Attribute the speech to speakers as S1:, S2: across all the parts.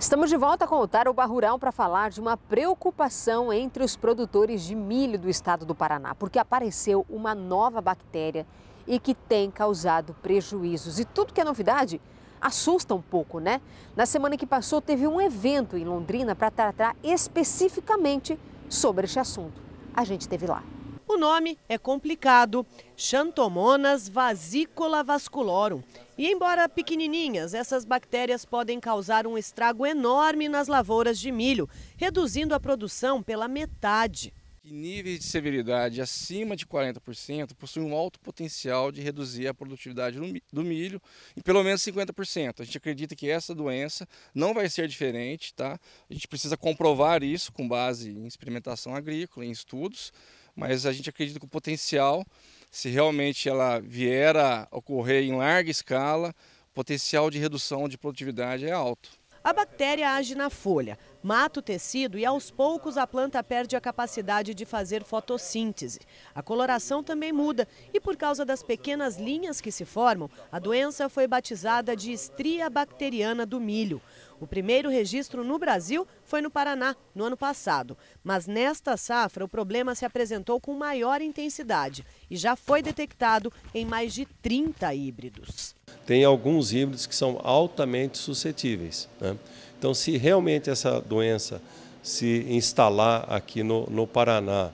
S1: Estamos de volta com o Tarubá Rural para falar de uma preocupação entre os produtores de milho do estado do Paraná, porque apareceu uma nova bactéria e que tem causado prejuízos. E tudo que é novidade assusta um pouco, né? Na semana que passou, teve um evento em Londrina para tratar especificamente sobre este assunto. A gente teve lá.
S2: O nome é complicado, Xantomonas vasicola vasculorum. E embora pequenininhas, essas bactérias podem causar um estrago enorme nas lavouras de milho, reduzindo a produção pela
S3: metade. Níveis de severidade acima de 40% possuem um alto potencial de reduzir a produtividade do milho em pelo menos 50%. A gente acredita que essa doença não vai ser diferente, tá? A gente precisa comprovar isso com base em experimentação agrícola, em estudos, mas a gente acredita que o potencial, se realmente ela vier a ocorrer em larga escala, o potencial de redução de produtividade é alto. A bactéria age na folha,
S2: mata o tecido e aos poucos a planta perde a capacidade de fazer fotossíntese. A coloração também muda e por causa das pequenas linhas que se formam, a doença foi batizada de estria bacteriana do milho. O primeiro registro no Brasil foi no Paraná, no ano passado. Mas nesta safra, o problema se apresentou com maior intensidade e já foi detectado em mais de 30 híbridos.
S4: Tem alguns híbridos que são altamente suscetíveis. Né? Então, se realmente essa doença se instalar aqui no, no Paraná,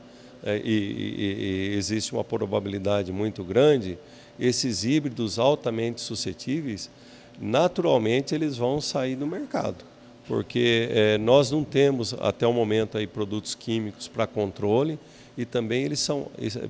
S4: é, e, e, e existe uma probabilidade muito grande, esses híbridos altamente suscetíveis, naturalmente eles vão sair do mercado, porque é, nós não temos até o momento aí produtos químicos para controle e também eles são,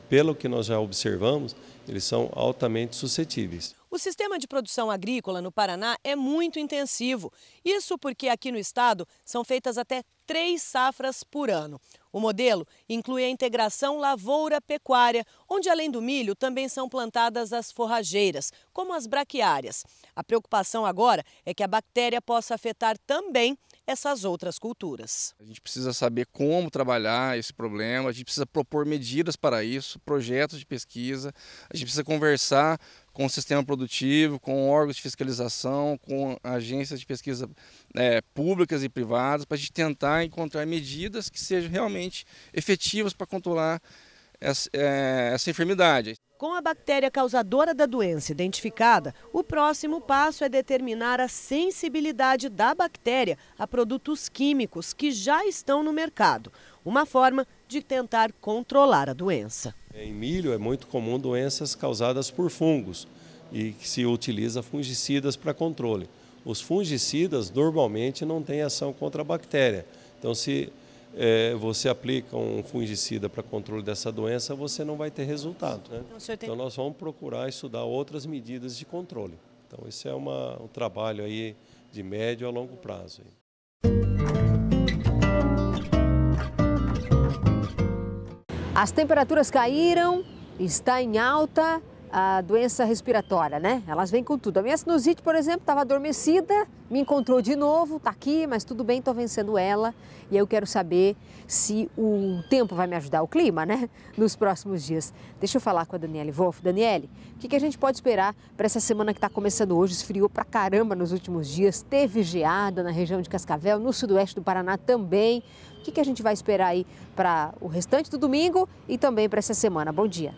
S4: pelo que nós já observamos, eles são altamente suscetíveis.
S2: O sistema de produção agrícola no Paraná é muito intensivo. Isso porque aqui no estado são feitas até três safras por ano. O modelo inclui a integração lavoura-pecuária, onde além do milho também são plantadas as forrageiras, como as braquiárias. A preocupação agora é que a bactéria possa afetar também essas outras culturas.
S3: A gente precisa saber como trabalhar esse problema, a gente precisa propor medidas para isso, projetos de pesquisa, a gente precisa conversar com o sistema produtivo, com órgãos de fiscalização, com agências de pesquisa é, públicas e privadas, para a gente tentar encontrar medidas que sejam realmente efetivas para controlar essa, é, essa enfermidade.
S2: Com a bactéria causadora da doença identificada, o próximo passo é determinar a sensibilidade da bactéria a produtos químicos que já estão no mercado. Uma forma de tentar controlar a doença.
S4: É, em milho é muito comum doenças causadas por fungos e que se utiliza fungicidas para controle. Os fungicidas normalmente não têm ação contra a bactéria. Então, se é, você aplica um fungicida para controle dessa doença, você não vai ter resultado. Né? Então, tem... então, nós vamos procurar estudar outras medidas de controle. Então, esse é uma, um trabalho aí de médio a longo prazo.
S1: As temperaturas caíram, está em alta a doença respiratória, né? Elas vêm com tudo. A minha sinusite, por exemplo, estava adormecida, me encontrou de novo, está aqui, mas tudo bem, estou vencendo ela. E eu quero saber se o tempo vai me ajudar, o clima, né? Nos próximos dias. Deixa eu falar com a Daniele Wolff. Daniele, o que, que a gente pode esperar para essa semana que está começando hoje? Esfriou pra caramba nos últimos dias, teve geada na região de Cascavel, no sudoeste do Paraná também. O que, que a gente vai esperar aí para o restante do domingo e também para essa semana? Bom dia.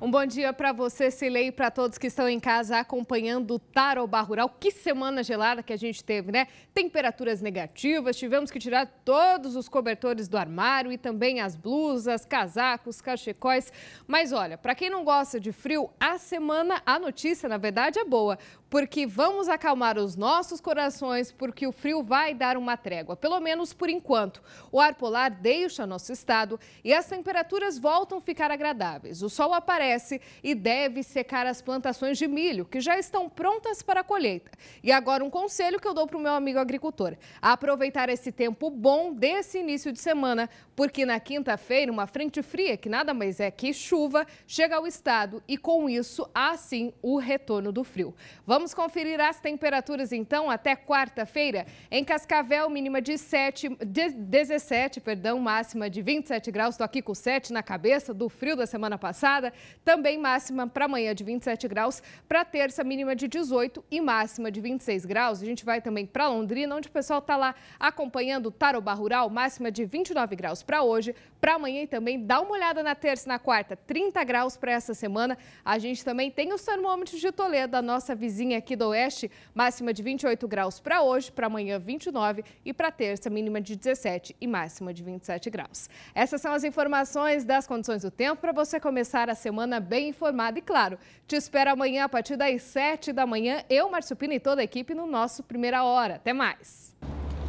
S5: Um bom dia para você, Silei, para todos que estão em casa acompanhando o Tarobá Rural. Que semana gelada que a gente teve, né? Temperaturas negativas, tivemos que tirar todos os cobertores do armário e também as blusas, casacos, cachecóis. Mas olha, para quem não gosta de frio, a semana, a notícia, na verdade, é boa, porque vamos acalmar os nossos corações, porque o frio vai dar uma trégua, pelo menos por enquanto. O ar polar deixa nosso estado e as temperaturas voltam a ficar agradáveis. O sol aparece e deve secar as plantações de milho, que já estão prontas para a colheita. E agora um conselho que eu dou para o meu amigo agricultor: aproveitar esse tempo bom desse início de semana, porque na quinta-feira uma frente fria, que nada mais é que chuva, chega ao estado e com isso há sim o retorno do frio. Vamos Vamos conferir as temperaturas então até quarta-feira. Em Cascavel, mínima de, 7, 17, perdão, máxima de 27 graus. Estou aqui com 7 na cabeça do frio da semana passada. Também máxima para amanhã de 27 graus. Para terça, mínima de 18 e máxima de 26 graus. A gente vai também para Londrina, onde o pessoal está lá acompanhando o Tarobá Rural, máxima de 29 graus para hoje para amanhã e também dá uma olhada na terça e na quarta, 30 graus para essa semana. A gente também tem os termômetros de Toledo, a nossa vizinha aqui do oeste, máxima de 28 graus para hoje, para amanhã 29 e para terça mínima de 17 e máxima de 27 graus. Essas são as informações das condições do tempo para você começar a semana bem informado e claro, te espero amanhã a partir das 7 da manhã, eu, Márcio e toda a equipe no nosso Primeira Hora. Até mais!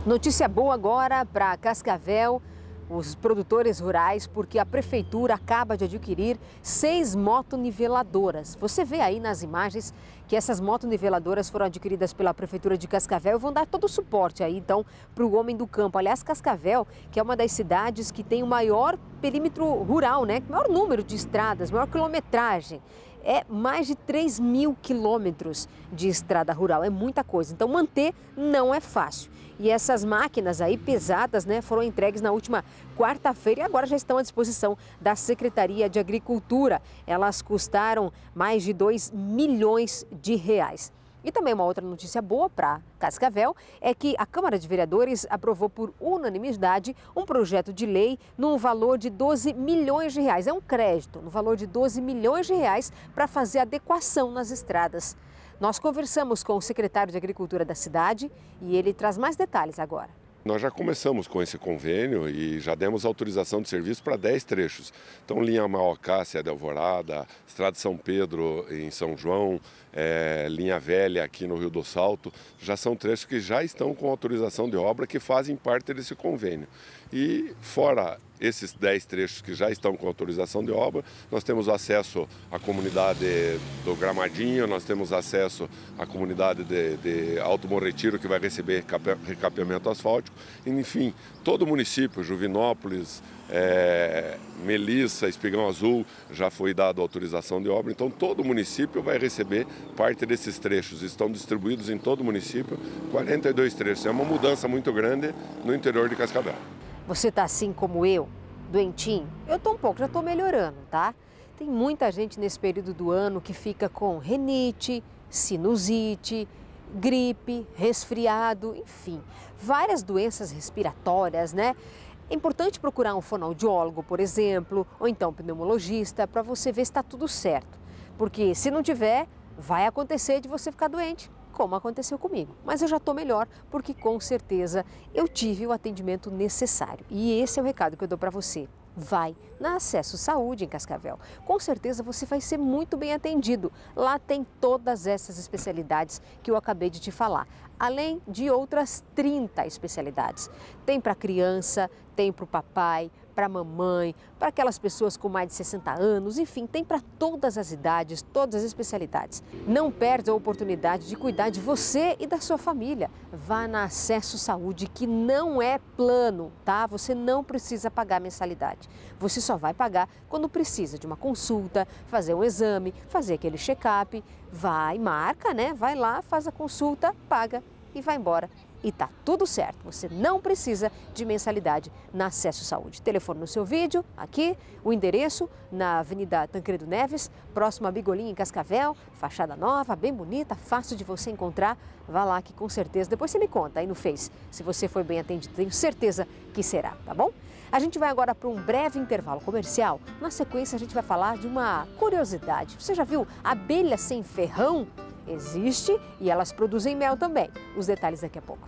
S1: Notícia boa agora para Cascavel os produtores rurais porque a prefeitura acaba de adquirir seis motoniveladoras. Você vê aí nas imagens que essas motoniveladoras foram adquiridas pela prefeitura de Cascavel e vão dar todo o suporte aí então para o homem do campo. Aliás, Cascavel, que é uma das cidades que tem o maior perímetro rural, né? Maior número de estradas, maior quilometragem é mais de 3 mil quilômetros de estrada rural, é muita coisa. Então manter não é fácil. E essas máquinas aí pesadas né, foram entregues na última quarta-feira e agora já estão à disposição da Secretaria de Agricultura. Elas custaram mais de 2 milhões de reais. E também uma outra notícia boa para Cascavel é que a Câmara de Vereadores aprovou por unanimidade um projeto de lei num valor de 12 milhões de reais. É um crédito no valor de 12 milhões de reais para fazer adequação nas estradas. Nós conversamos com o secretário de Agricultura da cidade e ele traz mais detalhes agora.
S4: Nós já começamos com esse convênio e já demos autorização de serviço para 10 trechos. Então, linha Maocácia de Alvorada, Estrada São Pedro em São João, é, linha Velha aqui no Rio do Salto, já são trechos que já estão com autorização de obra que fazem parte desse convênio. E fora esses 10 trechos que já estão com autorização de obra, nós temos acesso à comunidade do Gramadinho, nós temos acesso à comunidade de, de Alto Morretiro que vai receber recapeamento asfáltico. Enfim, todo o município, Juvinópolis, é, Melissa, Espigão Azul, já foi dado autorização de obra, então todo o município vai receber parte desses trechos. Estão distribuídos em todo o município 42 trechos. É uma mudança muito grande no interior de Cascavel.
S1: Você tá assim como eu, doentinho? Eu tô um pouco, já tô melhorando, tá? Tem muita gente nesse período do ano que fica com renite, sinusite, gripe, resfriado, enfim, várias doenças respiratórias, né? É importante procurar um fonoaudiólogo, por exemplo, ou então um pneumologista, para você ver se está tudo certo. Porque se não tiver, vai acontecer de você ficar doente como aconteceu comigo. Mas eu já estou melhor porque com certeza eu tive o atendimento necessário. E esse é o recado que eu dou para você vai na Acesso Saúde em Cascavel. Com certeza você vai ser muito bem atendido. Lá tem todas essas especialidades que eu acabei de te falar, além de outras 30 especialidades. Tem para criança, tem para o papai, para mamãe, para aquelas pessoas com mais de 60 anos, enfim, tem para todas as idades, todas as especialidades. Não perde a oportunidade de cuidar de você e da sua família. Vá na Acesso Saúde, que não é plano, tá? Você não precisa pagar mensalidade. Você só vai pagar quando precisa de uma consulta, fazer um exame, fazer aquele check-up. Vai, marca, né? Vai lá, faz a consulta, paga e vai embora e tá tudo certo. Você não precisa de mensalidade na Acesso Saúde. Telefone no seu vídeo, aqui, o endereço na Avenida Tancredo Neves, próximo a Bigolinha em Cascavel, fachada nova, bem bonita, fácil de você encontrar. Vá lá que com certeza, depois você me conta aí no Face, se você foi bem atendido, tenho certeza que será, tá bom? A gente vai agora para um breve intervalo comercial. Na sequência, a gente vai falar de uma curiosidade. Você já viu abelha sem ferrão? existe e elas produzem mel também. Os detalhes daqui a pouco.